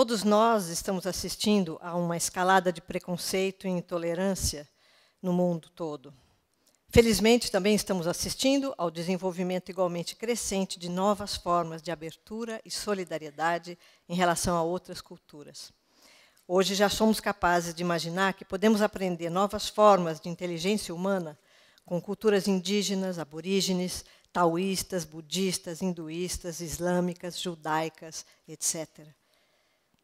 Todos nós estamos assistindo a uma escalada de preconceito e intolerância no mundo todo. Felizmente, também estamos assistindo ao desenvolvimento igualmente crescente de novas formas de abertura e solidariedade em relação a outras culturas. Hoje já somos capazes de imaginar que podemos aprender novas formas de inteligência humana com culturas indígenas, aborígenes, taoístas, budistas, hinduístas, islâmicas, judaicas, etc.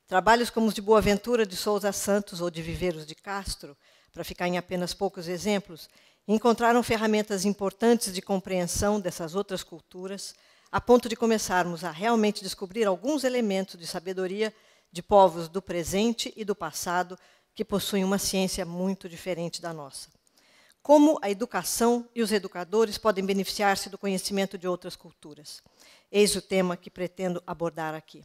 Trabalhos como os de Boa Ventura, de Souza Santos ou de Viveiros de Castro, para ficar em apenas poucos exemplos, encontraram ferramentas importantes de compreensão dessas outras culturas, a ponto de começarmos a realmente descobrir alguns elementos de sabedoria de povos do presente e do passado que possuem uma ciência muito diferente da nossa. Como a educação e os educadores podem beneficiar-se do conhecimento de outras culturas? Eis o tema que pretendo abordar aqui.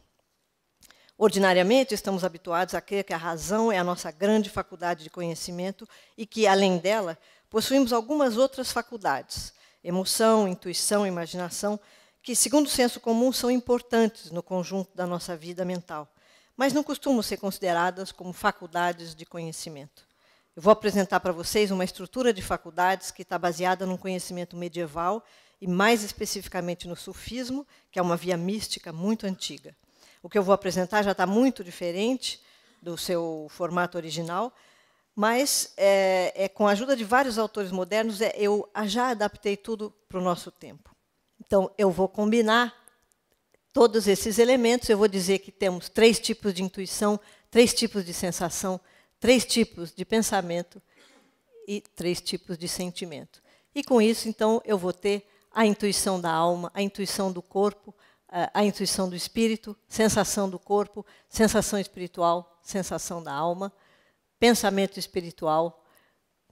Ordinariamente, estamos habituados a crer que a razão é a nossa grande faculdade de conhecimento e que, além dela, possuímos algumas outras faculdades, emoção, intuição, imaginação, que, segundo o senso comum, são importantes no conjunto da nossa vida mental, mas não costumam ser consideradas como faculdades de conhecimento. Eu vou apresentar para vocês uma estrutura de faculdades que está baseada num conhecimento medieval e, mais especificamente, no sufismo, que é uma via mística muito antiga. O que eu vou apresentar já está muito diferente do seu formato original, mas é, é, com a ajuda de vários autores modernos, é, eu já adaptei tudo para o nosso tempo. Então, eu vou combinar todos esses elementos, eu vou dizer que temos três tipos de intuição, três tipos de sensação, três tipos de pensamento e três tipos de sentimento. E com isso, então, eu vou ter a intuição da alma, a intuição do corpo, a intuição do espírito, sensação do corpo, sensação espiritual, sensação da alma, pensamento espiritual,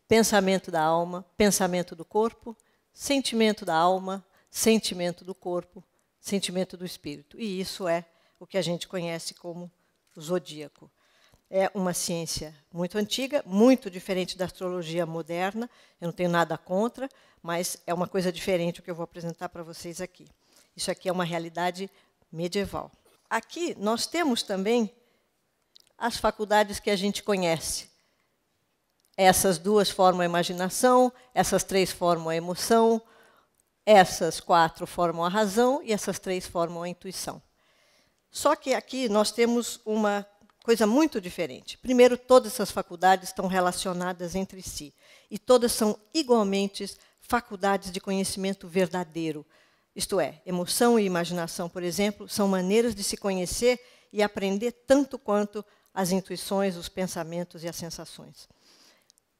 pensamento da alma, pensamento do corpo, sentimento da alma, sentimento do corpo, sentimento do espírito. E isso é o que a gente conhece como zodíaco. É uma ciência muito antiga, muito diferente da astrologia moderna. Eu não tenho nada contra, mas é uma coisa diferente o que eu vou apresentar para vocês aqui. Isso aqui é uma realidade medieval. Aqui nós temos também as faculdades que a gente conhece. Essas duas formam a imaginação, essas três formam a emoção, essas quatro formam a razão e essas três formam a intuição. Só que aqui nós temos uma coisa muito diferente. Primeiro, todas essas faculdades estão relacionadas entre si e todas são igualmente faculdades de conhecimento verdadeiro, isto é, emoção e imaginação, por exemplo, são maneiras de se conhecer e aprender tanto quanto as intuições, os pensamentos e as sensações.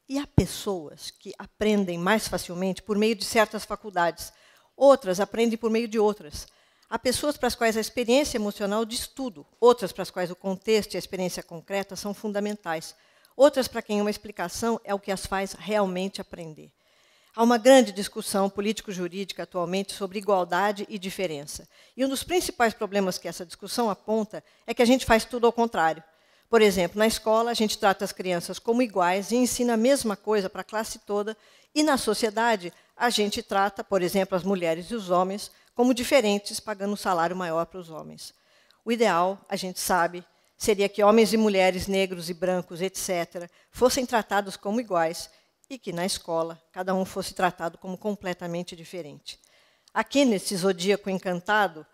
E há pessoas que aprendem mais facilmente por meio de certas faculdades, outras aprendem por meio de outras. Há pessoas para as quais a experiência emocional diz tudo, outras para as quais o contexto e a experiência concreta são fundamentais, outras para quem uma explicação é o que as faz realmente aprender. Há uma grande discussão político-jurídica atualmente sobre igualdade e diferença. E um dos principais problemas que essa discussão aponta é que a gente faz tudo ao contrário. Por exemplo, na escola, a gente trata as crianças como iguais e ensina a mesma coisa para a classe toda, e na sociedade, a gente trata, por exemplo, as mulheres e os homens como diferentes, pagando um salário maior para os homens. O ideal, a gente sabe, seria que homens e mulheres, negros e brancos, etc., fossem tratados como iguais e que na escola cada um fosse tratado como completamente diferente. Aqui nesse Zodíaco Encantado,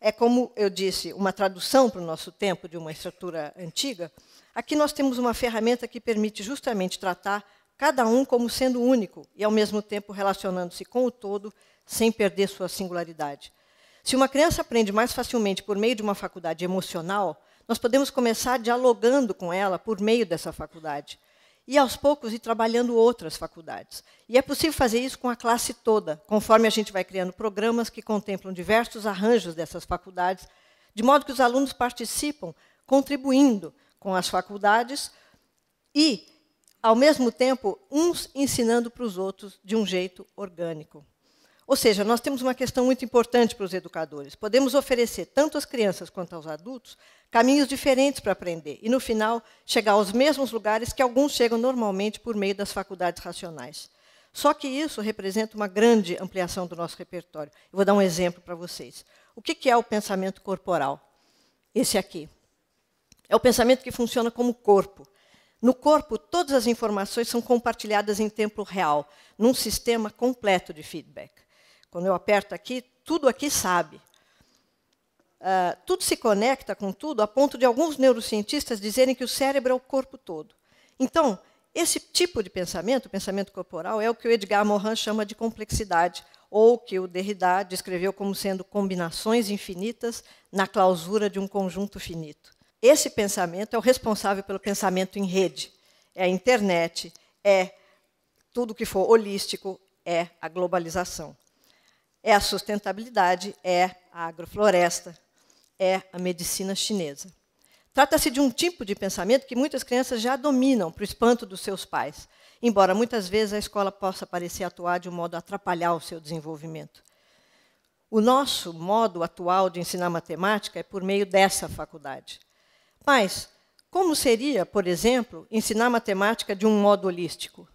é como eu disse, uma tradução para o nosso tempo de uma estrutura antiga. Aqui nós temos uma ferramenta que permite justamente tratar cada um como sendo único e, ao mesmo tempo, relacionando-se com o todo sem perder sua singularidade. Se uma criança aprende mais facilmente por meio de uma faculdade emocional, nós podemos começar dialogando com ela por meio dessa faculdade e aos poucos ir trabalhando outras faculdades. E é possível fazer isso com a classe toda, conforme a gente vai criando programas que contemplam diversos arranjos dessas faculdades, de modo que os alunos participam contribuindo com as faculdades e, ao mesmo tempo, uns ensinando para os outros de um jeito orgânico. Ou seja, nós temos uma questão muito importante para os educadores. Podemos oferecer, tanto às crianças quanto aos adultos, caminhos diferentes para aprender e, no final, chegar aos mesmos lugares que alguns chegam normalmente por meio das faculdades racionais. Só que isso representa uma grande ampliação do nosso repertório. Eu vou dar um exemplo para vocês. O que é o pensamento corporal? Esse aqui. É o pensamento que funciona como corpo. No corpo, todas as informações são compartilhadas em tempo real, num sistema completo de feedback. Quando eu aperto aqui, tudo aqui sabe. Uh, tudo se conecta com tudo, a ponto de alguns neurocientistas dizerem que o cérebro é o corpo todo. Então, esse tipo de pensamento, pensamento corporal, é o que o Edgar Morin chama de complexidade, ou que o Derrida descreveu como sendo combinações infinitas na clausura de um conjunto finito. Esse pensamento é o responsável pelo pensamento em rede. É a internet, é tudo que for holístico, é a globalização é a sustentabilidade, é a agrofloresta, é a medicina chinesa. Trata-se de um tipo de pensamento que muitas crianças já dominam, para o espanto dos seus pais, embora muitas vezes a escola possa parecer atuar de um modo a atrapalhar o seu desenvolvimento. O nosso modo atual de ensinar matemática é por meio dessa faculdade. Mas como seria, por exemplo, ensinar matemática de um modo holístico?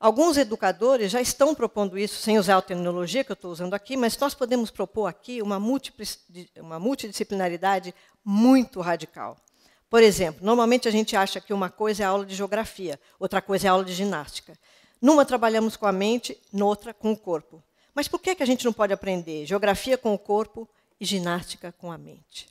Alguns educadores já estão propondo isso, sem usar a terminologia que eu estou usando aqui, mas nós podemos propor aqui uma, uma multidisciplinaridade muito radical. Por exemplo, normalmente a gente acha que uma coisa é aula de geografia, outra coisa é aula de ginástica. Numa trabalhamos com a mente, noutra com o corpo. Mas por que, que a gente não pode aprender geografia com o corpo e ginástica com a mente?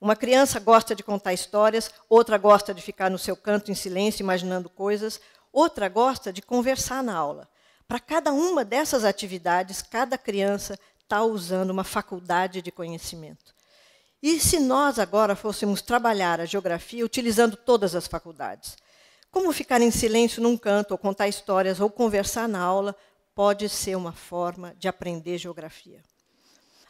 Uma criança gosta de contar histórias, outra gosta de ficar no seu canto em silêncio, imaginando coisas, Outra gosta de conversar na aula. Para cada uma dessas atividades, cada criança está usando uma faculdade de conhecimento. E se nós agora fôssemos trabalhar a geografia utilizando todas as faculdades? Como ficar em silêncio num canto, ou contar histórias, ou conversar na aula, pode ser uma forma de aprender geografia.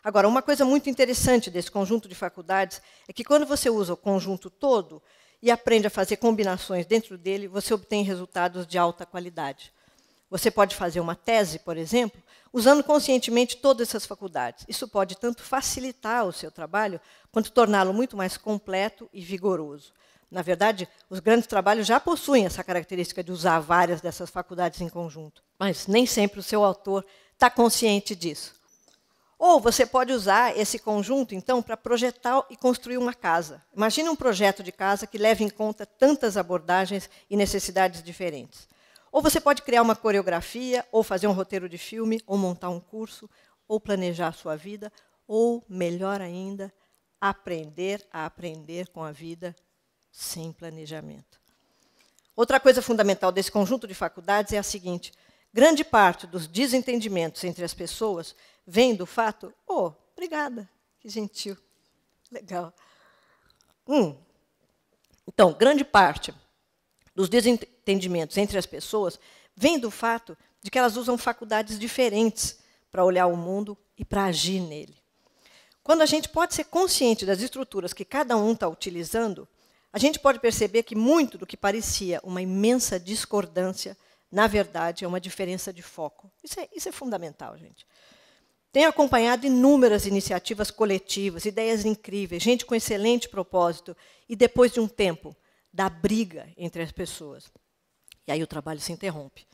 Agora, uma coisa muito interessante desse conjunto de faculdades é que quando você usa o conjunto todo, e aprende a fazer combinações dentro dele, você obtém resultados de alta qualidade. Você pode fazer uma tese, por exemplo, usando conscientemente todas essas faculdades. Isso pode tanto facilitar o seu trabalho, quanto torná-lo muito mais completo e vigoroso. Na verdade, os grandes trabalhos já possuem essa característica de usar várias dessas faculdades em conjunto, mas nem sempre o seu autor está consciente disso. Ou você pode usar esse conjunto, então, para projetar e construir uma casa. Imagine um projeto de casa que leve em conta tantas abordagens e necessidades diferentes. Ou você pode criar uma coreografia, ou fazer um roteiro de filme, ou montar um curso, ou planejar a sua vida, ou, melhor ainda, aprender a aprender com a vida sem planejamento. Outra coisa fundamental desse conjunto de faculdades é a seguinte: Grande parte dos desentendimentos entre as pessoas vem do fato: oh, obrigada, que gentil, legal. Hum. Então, grande parte dos desentendimentos entre as pessoas vem do fato de que elas usam faculdades diferentes para olhar o mundo e para agir nele. Quando a gente pode ser consciente das estruturas que cada um está utilizando, a gente pode perceber que muito do que parecia uma imensa discordância na verdade, é uma diferença de foco. Isso é, isso é fundamental, gente. Tenho acompanhado inúmeras iniciativas coletivas, ideias incríveis, gente com excelente propósito, e depois de um tempo, da briga entre as pessoas. E aí o trabalho se interrompe.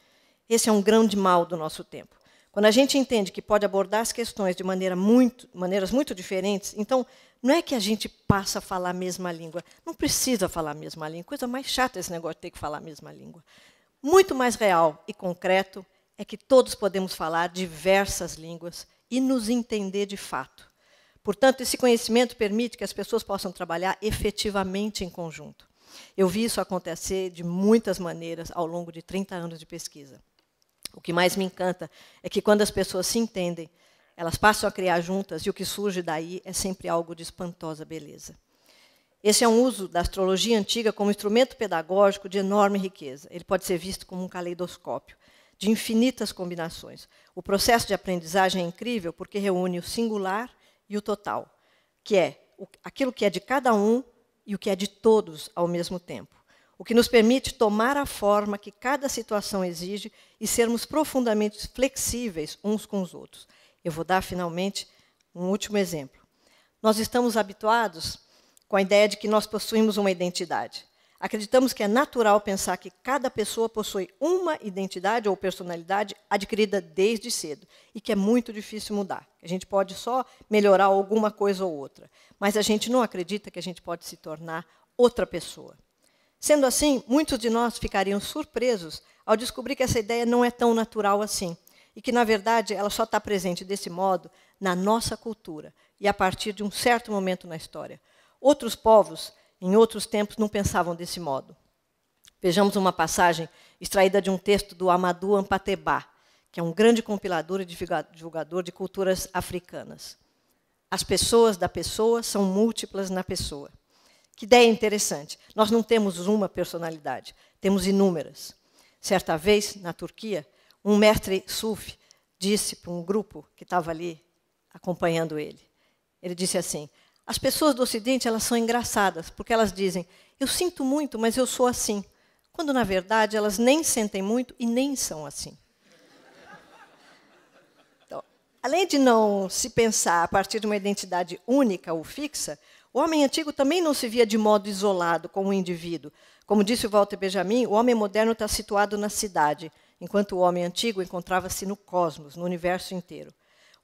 Esse é um grande mal do nosso tempo. Quando a gente entende que pode abordar as questões de maneira muito, maneiras muito diferentes, então não é que a gente passa a falar a mesma língua. Não precisa falar a mesma língua. Coisa mais chata esse negócio de ter que falar a mesma língua muito mais real e concreto é que todos podemos falar diversas línguas e nos entender de fato. Portanto, esse conhecimento permite que as pessoas possam trabalhar efetivamente em conjunto. Eu vi isso acontecer de muitas maneiras ao longo de 30 anos de pesquisa. O que mais me encanta é que quando as pessoas se entendem, elas passam a criar juntas e o que surge daí é sempre algo de espantosa beleza. Esse é um uso da astrologia antiga como instrumento pedagógico de enorme riqueza. Ele pode ser visto como um caleidoscópio de infinitas combinações. O processo de aprendizagem é incrível porque reúne o singular e o total, que é aquilo que é de cada um e o que é de todos ao mesmo tempo. O que nos permite tomar a forma que cada situação exige e sermos profundamente flexíveis uns com os outros. Eu vou dar finalmente um último exemplo. Nós estamos habituados com a ideia de que nós possuímos uma identidade. Acreditamos que é natural pensar que cada pessoa possui uma identidade ou personalidade adquirida desde cedo e que é muito difícil mudar. A gente pode só melhorar alguma coisa ou outra, mas a gente não acredita que a gente pode se tornar outra pessoa. Sendo assim, muitos de nós ficariam surpresos ao descobrir que essa ideia não é tão natural assim e que, na verdade, ela só está presente desse modo na nossa cultura e a partir de um certo momento na história, Outros povos, em outros tempos, não pensavam desse modo. Vejamos uma passagem extraída de um texto do Amadou Ampateba, que é um grande compilador e divulgador de culturas africanas. As pessoas da pessoa são múltiplas na pessoa. Que ideia interessante. Nós não temos uma personalidade, temos inúmeras. Certa vez, na Turquia, um mestre sufi disse para um grupo que estava ali acompanhando ele. Ele disse assim: as pessoas do Ocidente, elas são engraçadas, porque elas dizem, eu sinto muito, mas eu sou assim. Quando, na verdade, elas nem sentem muito e nem são assim. Então, além de não se pensar a partir de uma identidade única ou fixa, o homem antigo também não se via de modo isolado como um indivíduo. Como disse o Walter Benjamin, o homem moderno está situado na cidade, enquanto o homem antigo encontrava-se no cosmos, no universo inteiro.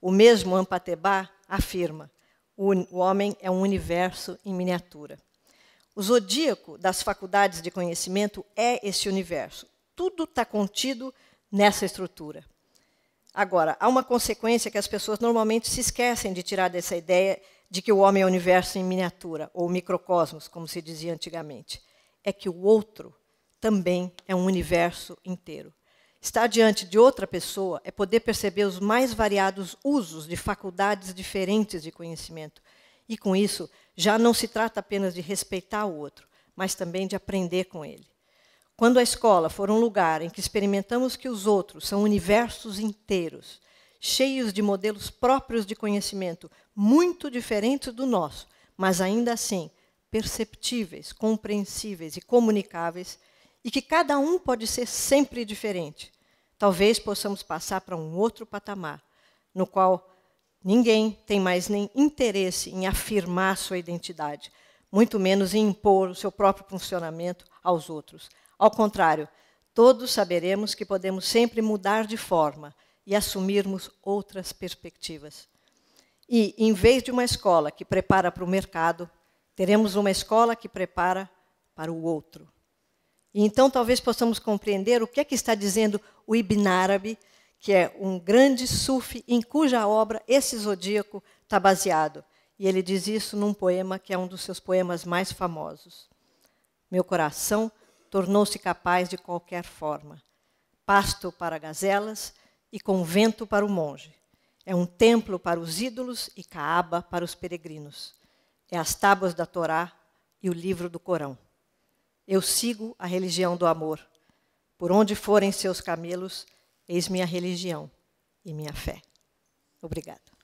O mesmo Ampatebá afirma: o homem é um universo em miniatura. O zodíaco das faculdades de conhecimento é esse universo. Tudo está contido nessa estrutura. Agora, há uma consequência que as pessoas normalmente se esquecem de tirar dessa ideia de que o homem é um universo em miniatura, ou microcosmos, como se dizia antigamente. É que o outro também é um universo inteiro. Estar diante de outra pessoa é poder perceber os mais variados usos de faculdades diferentes de conhecimento. E com isso, já não se trata apenas de respeitar o outro, mas também de aprender com ele. Quando a escola for um lugar em que experimentamos que os outros são universos inteiros, cheios de modelos próprios de conhecimento, muito diferentes do nosso, mas ainda assim perceptíveis, compreensíveis e comunicáveis, e que cada um pode ser sempre diferente, Talvez possamos passar para um outro patamar, no qual ninguém tem mais nem interesse em afirmar sua identidade, muito menos em impor o seu próprio funcionamento aos outros. Ao contrário, todos saberemos que podemos sempre mudar de forma e assumirmos outras perspectivas. E, em vez de uma escola que prepara para o mercado, teremos uma escola que prepara para o outro. Então, talvez possamos compreender o que é que está dizendo o Ibn Arabi, que é um grande sufi em cuja obra esse zodíaco está baseado. E ele diz isso num poema que é um dos seus poemas mais famosos. Meu coração tornou-se capaz de qualquer forma, pasto para gazelas e convento para o monge. É um templo para os ídolos e caaba para os peregrinos. É as tábuas da Torá e o livro do Corão. Eu sigo a religião do amor. Por onde forem seus camelos, eis minha religião e minha fé. Obrigada.